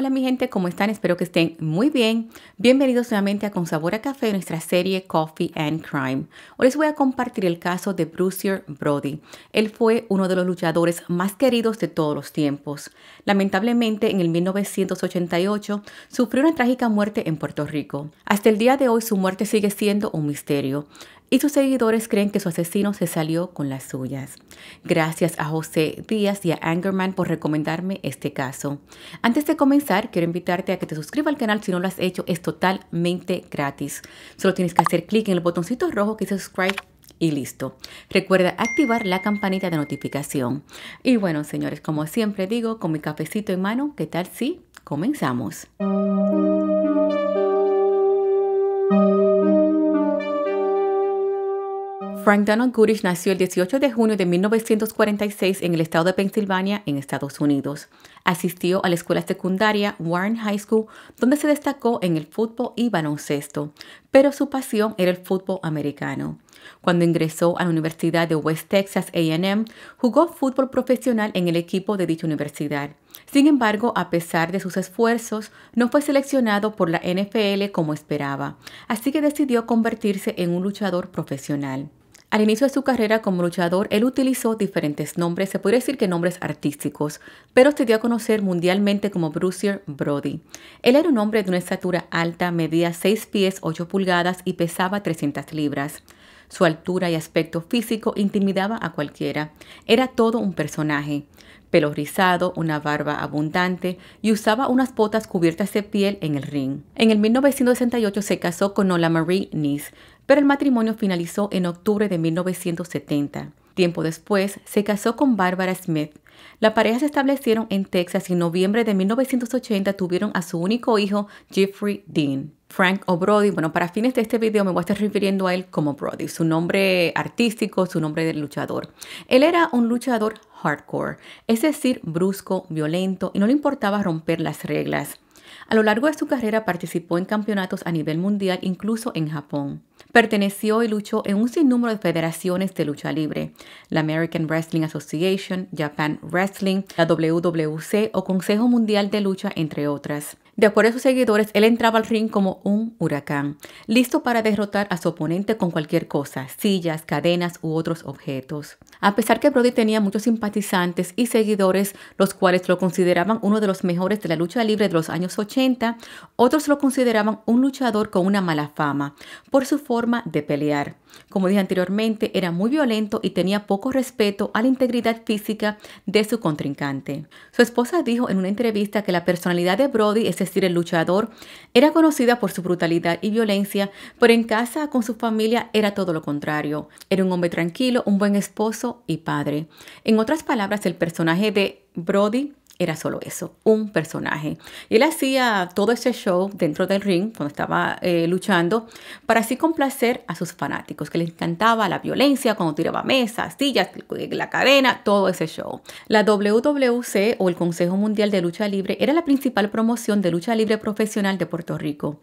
Hola mi gente, ¿cómo están? Espero que estén muy bien. Bienvenidos nuevamente a Con Sabor a Café, nuestra serie Coffee and Crime. Hoy les voy a compartir el caso de Brucier Brody. Él fue uno de los luchadores más queridos de todos los tiempos. Lamentablemente, en el 1988 sufrió una trágica muerte en Puerto Rico. Hasta el día de hoy su muerte sigue siendo un misterio y sus seguidores creen que su asesino se salió con las suyas. Gracias a José Díaz y a Angerman por recomendarme este caso. Antes de comenzar, quiero invitarte a que te suscribas al canal si no lo has hecho, es totalmente gratis. Solo tienes que hacer clic en el botoncito rojo que dice subscribe y listo. Recuerda activar la campanita de notificación. Y bueno, señores, como siempre digo, con mi cafecito en mano, ¿qué tal si comenzamos? Frank Donald Goodrich nació el 18 de junio de 1946 en el estado de Pensilvania, en Estados Unidos. Asistió a la escuela secundaria Warren High School, donde se destacó en el fútbol y baloncesto, pero su pasión era el fútbol americano. Cuando ingresó a la Universidad de West Texas AM, jugó fútbol profesional en el equipo de dicha universidad. Sin embargo, a pesar de sus esfuerzos, no fue seleccionado por la NFL como esperaba, así que decidió convertirse en un luchador profesional. Al inicio de su carrera como luchador, él utilizó diferentes nombres, se podría decir que nombres artísticos, pero se dio a conocer mundialmente como Brucier Brody. Él era un hombre de una estatura alta, medía 6 pies 8 pulgadas y pesaba 300 libras. Su altura y aspecto físico intimidaba a cualquiera. Era todo un personaje. Pelo rizado, una barba abundante y usaba unas botas cubiertas de piel en el ring. En el 1968 se casó con Nola Marie Nice, pero el matrimonio finalizó en octubre de 1970. Tiempo después, se casó con Barbara Smith. La pareja se establecieron en Texas y en noviembre de 1980 tuvieron a su único hijo, Jeffrey Dean. Frank O'Brody, bueno, para fines de este video me voy a estar refiriendo a él como Brody, su nombre artístico, su nombre de luchador. Él era un luchador hardcore, es decir, brusco, violento y no le importaba romper las reglas. A lo largo de su carrera participó en campeonatos a nivel mundial, incluso en Japón. Perteneció y luchó en un sinnúmero de federaciones de lucha libre, la American Wrestling Association, Japan Wrestling, la WWC o Consejo Mundial de Lucha, entre otras. De acuerdo a sus seguidores, él entraba al ring como un huracán, listo para derrotar a su oponente con cualquier cosa, sillas, cadenas u otros objetos. A pesar que Brody tenía muchos simpatizantes y seguidores, los cuales lo consideraban uno de los mejores de la lucha libre de los años 80, otros lo consideraban un luchador con una mala fama, por su forma de pelear. Como dije anteriormente, era muy violento y tenía poco respeto a la integridad física de su contrincante. Su esposa dijo en una entrevista que la personalidad de Brody es decir el luchador, era conocida por su brutalidad y violencia, pero en casa con su familia era todo lo contrario. Era un hombre tranquilo, un buen esposo y padre. En otras palabras, el personaje de Brody era solo eso, un personaje. Y Él hacía todo ese show dentro del ring, cuando estaba eh, luchando, para así complacer a sus fanáticos, que le encantaba la violencia, cuando tiraba mesas, sillas, la cadena, todo ese show. La WWC o el Consejo Mundial de Lucha Libre era la principal promoción de lucha libre profesional de Puerto Rico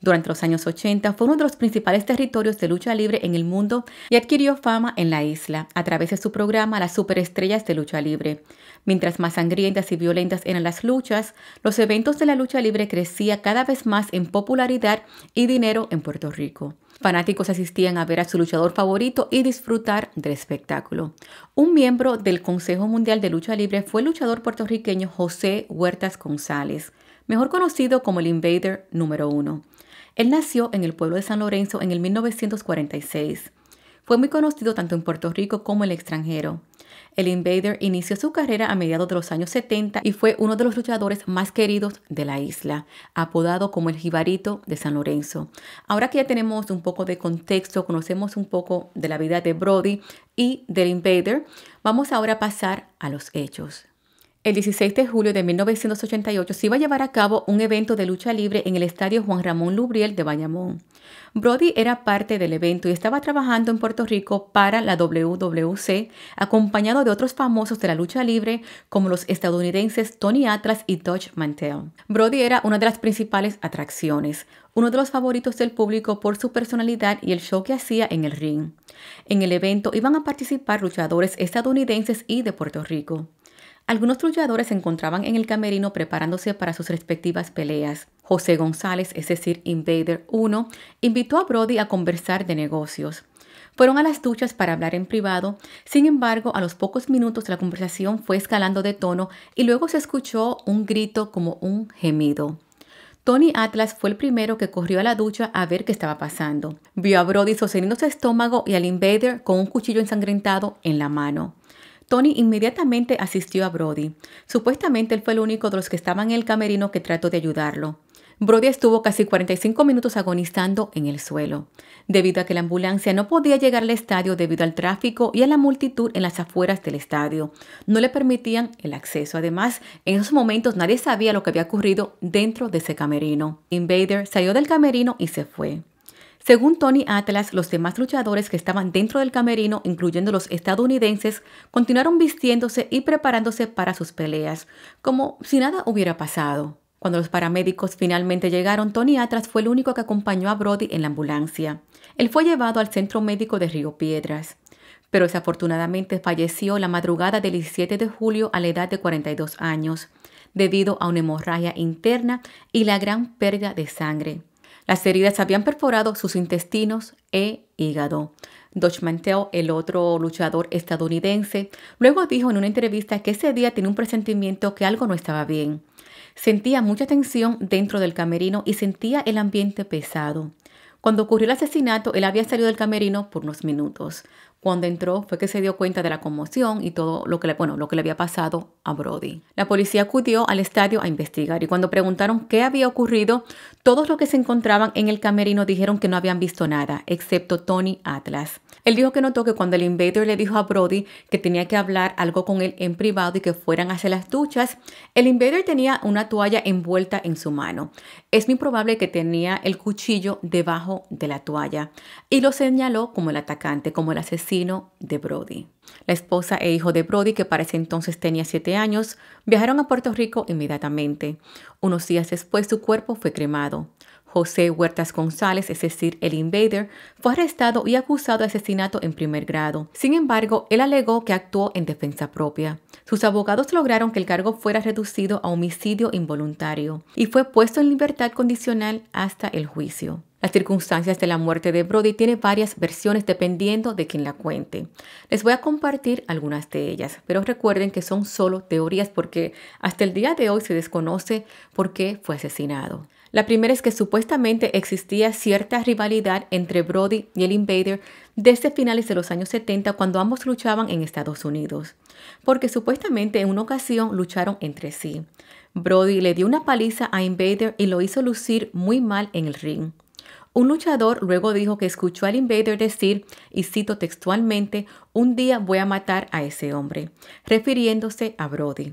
durante los años 80, fue uno de los principales territorios de lucha libre en el mundo y adquirió fama en la isla a través de su programa Las Superestrellas de Lucha Libre. Mientras más sangrientas y violentas eran las luchas, los eventos de la lucha libre crecía cada vez más en popularidad y dinero en Puerto Rico. Fanáticos asistían a ver a su luchador favorito y disfrutar del espectáculo. Un miembro del Consejo Mundial de Lucha Libre fue el luchador puertorriqueño José Huertas González, mejor conocido como el Invader número uno. Él nació en el pueblo de San Lorenzo en el 1946. Fue muy conocido tanto en Puerto Rico como en el extranjero. El Invader inició su carrera a mediados de los años 70 y fue uno de los luchadores más queridos de la isla, apodado como el Jibarito de San Lorenzo. Ahora que ya tenemos un poco de contexto, conocemos un poco de la vida de Brody y del Invader, vamos ahora a pasar a los hechos el 16 de julio de 1988 se iba a llevar a cabo un evento de lucha libre en el estadio Juan Ramón Lubriel de Bayamón. Brody era parte del evento y estaba trabajando en Puerto Rico para la WWC, acompañado de otros famosos de la lucha libre como los estadounidenses Tony Atlas y Dodge Mantel. Brody era una de las principales atracciones, uno de los favoritos del público por su personalidad y el show que hacía en el ring. En el evento iban a participar luchadores estadounidenses y de Puerto Rico. Algunos luchadores se encontraban en el camerino preparándose para sus respectivas peleas. José González, es decir, Invader 1, invitó a Brody a conversar de negocios. Fueron a las duchas para hablar en privado, sin embargo, a los pocos minutos la conversación fue escalando de tono y luego se escuchó un grito como un gemido. Tony Atlas fue el primero que corrió a la ducha a ver qué estaba pasando. Vio a Brody sosteniendo su estómago y al invader con un cuchillo ensangrentado en la mano. Tony inmediatamente asistió a Brody. Supuestamente él fue el único de los que estaban en el camerino que trató de ayudarlo. Brody estuvo casi 45 minutos agonizando en el suelo, debido a que la ambulancia no podía llegar al estadio debido al tráfico y a la multitud en las afueras del estadio. No le permitían el acceso. Además, en esos momentos nadie sabía lo que había ocurrido dentro de ese camerino. Invader salió del camerino y se fue. Según Tony Atlas, los demás luchadores que estaban dentro del camerino, incluyendo los estadounidenses, continuaron vistiéndose y preparándose para sus peleas, como si nada hubiera pasado. Cuando los paramédicos finalmente llegaron, Tony Atlas fue el único que acompañó a Brody en la ambulancia. Él fue llevado al centro médico de Río Piedras, pero desafortunadamente falleció la madrugada del 17 de julio a la edad de 42 años, debido a una hemorragia interna y la gran pérdida de sangre. Las heridas habían perforado sus intestinos e hígado. Dutch Mantel, el otro luchador estadounidense, luego dijo en una entrevista que ese día tenía un presentimiento que algo no estaba bien. Sentía mucha tensión dentro del camerino y sentía el ambiente pesado. Cuando ocurrió el asesinato, él había salido del camerino por unos minutos. Cuando entró fue que se dio cuenta de la conmoción y todo lo que le, bueno, lo que le había pasado a Brody. La policía acudió al estadio a investigar y cuando preguntaron qué había ocurrido, todos los que se encontraban en el camerino dijeron que no habían visto nada, excepto Tony Atlas. Él dijo que notó que cuando el invader le dijo a Brody que tenía que hablar algo con él en privado y que fueran hacia las duchas, el invader tenía una toalla envuelta en su mano. Es muy probable que tenía el cuchillo debajo de la toalla y lo señaló como el atacante, como el asesino de Brody. La esposa e hijo de Brody, que para ese entonces tenía siete años, viajaron a Puerto Rico inmediatamente. Unos días después su cuerpo fue cremado. José Huertas González, es decir, el Invader, fue arrestado y acusado de asesinato en primer grado. Sin embargo, él alegó que actuó en defensa propia. Sus abogados lograron que el cargo fuera reducido a homicidio involuntario y fue puesto en libertad condicional hasta el juicio. Las circunstancias de la muerte de Brody tienen varias versiones dependiendo de quien la cuente. Les voy a compartir algunas de ellas, pero recuerden que son solo teorías porque hasta el día de hoy se desconoce por qué fue asesinado. La primera es que supuestamente existía cierta rivalidad entre Brody y el Invader desde finales de los años 70 cuando ambos luchaban en Estados Unidos, porque supuestamente en una ocasión lucharon entre sí. Brody le dio una paliza a Invader y lo hizo lucir muy mal en el ring. Un luchador luego dijo que escuchó al Invader decir, y cito textualmente, un día voy a matar a ese hombre, refiriéndose a Brody.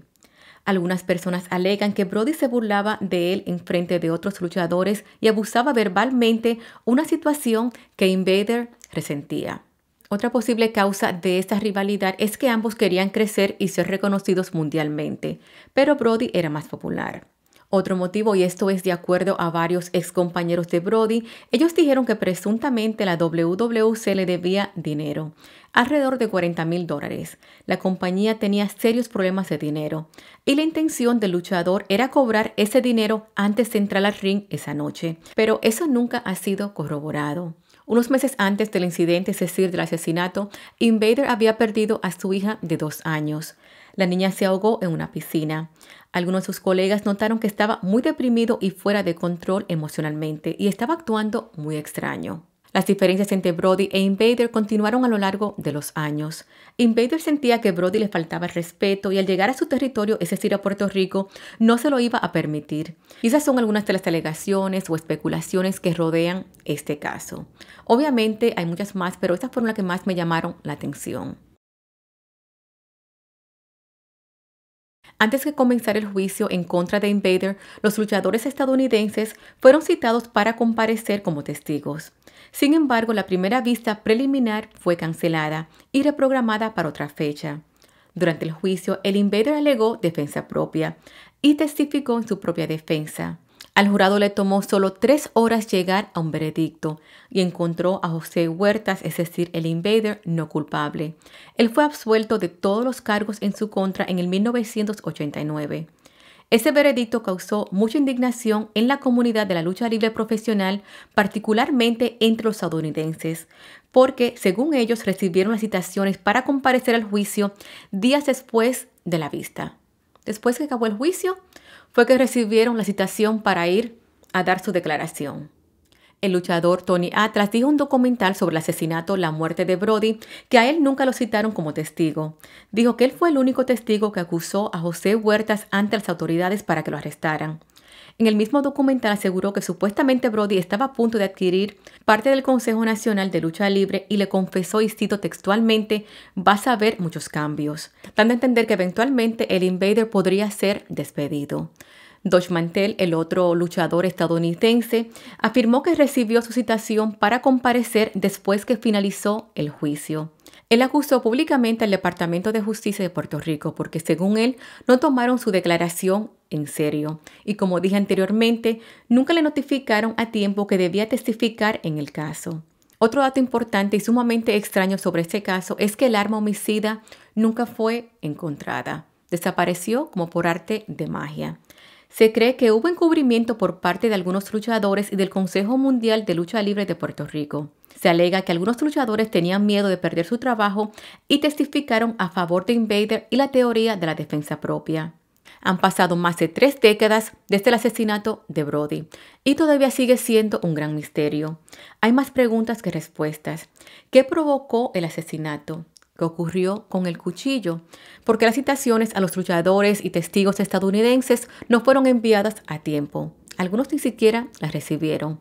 Algunas personas alegan que Brody se burlaba de él en frente de otros luchadores y abusaba verbalmente, una situación que Invader resentía. Otra posible causa de esta rivalidad es que ambos querían crecer y ser reconocidos mundialmente, pero Brody era más popular. Otro motivo, y esto es de acuerdo a varios excompañeros de Brody, ellos dijeron que presuntamente la WWC le debía dinero, alrededor de 40 mil dólares. La compañía tenía serios problemas de dinero y la intención del luchador era cobrar ese dinero antes de entrar al ring esa noche, pero eso nunca ha sido corroborado. Unos meses antes del incidente, es decir, del asesinato, Invader había perdido a su hija de dos años. La niña se ahogó en una piscina. Algunos de sus colegas notaron que estaba muy deprimido y fuera de control emocionalmente y estaba actuando muy extraño. Las diferencias entre Brody e Invader continuaron a lo largo de los años. Invader sentía que Brody le faltaba respeto y al llegar a su territorio, es decir, a Puerto Rico, no se lo iba a permitir. Y esas son algunas de las alegaciones o especulaciones que rodean este caso. Obviamente hay muchas más, pero estas fueron las que más me llamaron la atención. Antes de comenzar el juicio en contra de Invader, los luchadores estadounidenses fueron citados para comparecer como testigos. Sin embargo, la primera vista preliminar fue cancelada y reprogramada para otra fecha. Durante el juicio, el Invader alegó defensa propia y testificó en su propia defensa. Al jurado le tomó solo tres horas llegar a un veredicto y encontró a José Huertas, es decir, el invader, no culpable. Él fue absuelto de todos los cargos en su contra en el 1989. Ese veredicto causó mucha indignación en la comunidad de la lucha libre profesional, particularmente entre los estadounidenses, porque según ellos recibieron las citaciones para comparecer al juicio días después de la vista. Después que acabó el juicio, fue que recibieron la citación para ir a dar su declaración. El luchador Tony Atlas dijo un documental sobre el asesinato, la muerte de Brody, que a él nunca lo citaron como testigo. Dijo que él fue el único testigo que acusó a José Huertas ante las autoridades para que lo arrestaran. En el mismo documental aseguró que supuestamente Brody estaba a punto de adquirir parte del Consejo Nacional de Lucha Libre y le confesó, y cito textualmente, vas a ver muchos cambios, dando a entender que eventualmente el Invader podría ser despedido. Dodge Mantel, el otro luchador estadounidense, afirmó que recibió su citación para comparecer después que finalizó el juicio. Él acusó públicamente al Departamento de Justicia de Puerto Rico porque, según él, no tomaron su declaración en serio. Y como dije anteriormente, nunca le notificaron a tiempo que debía testificar en el caso. Otro dato importante y sumamente extraño sobre este caso es que el arma homicida nunca fue encontrada. Desapareció como por arte de magia. Se cree que hubo encubrimiento por parte de algunos luchadores y del Consejo Mundial de Lucha Libre de Puerto Rico. Se alega que algunos luchadores tenían miedo de perder su trabajo y testificaron a favor de Invader y la teoría de la defensa propia. Han pasado más de tres décadas desde el asesinato de Brody y todavía sigue siendo un gran misterio. Hay más preguntas que respuestas. ¿Qué provocó el asesinato? ¿Qué ocurrió con el cuchillo? Porque las citaciones a los luchadores y testigos estadounidenses no fueron enviadas a tiempo. Algunos ni siquiera las recibieron.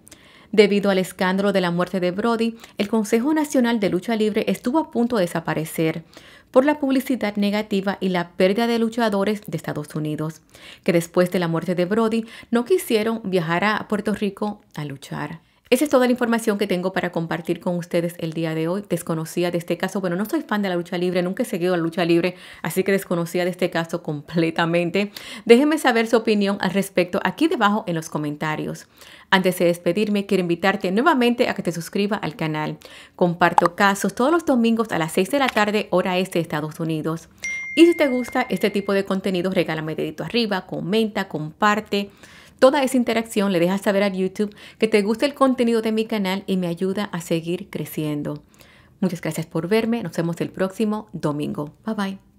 Debido al escándalo de la muerte de Brody, el Consejo Nacional de Lucha Libre estuvo a punto de desaparecer por la publicidad negativa y la pérdida de luchadores de Estados Unidos, que después de la muerte de Brody no quisieron viajar a Puerto Rico a luchar. Esa es toda la información que tengo para compartir con ustedes el día de hoy. Desconocía de este caso, bueno, no soy fan de la lucha libre, nunca he seguido la lucha libre, así que desconocía de este caso completamente. Déjenme saber su opinión al respecto aquí debajo en los comentarios. Antes de despedirme, quiero invitarte nuevamente a que te suscribas al canal. Comparto casos todos los domingos a las 6 de la tarde, hora este de Estados Unidos. Y si te gusta este tipo de contenido, regálame dedito arriba, comenta, comparte. Toda esa interacción le dejas saber a YouTube que te gusta el contenido de mi canal y me ayuda a seguir creciendo. Muchas gracias por verme, nos vemos el próximo domingo. Bye bye.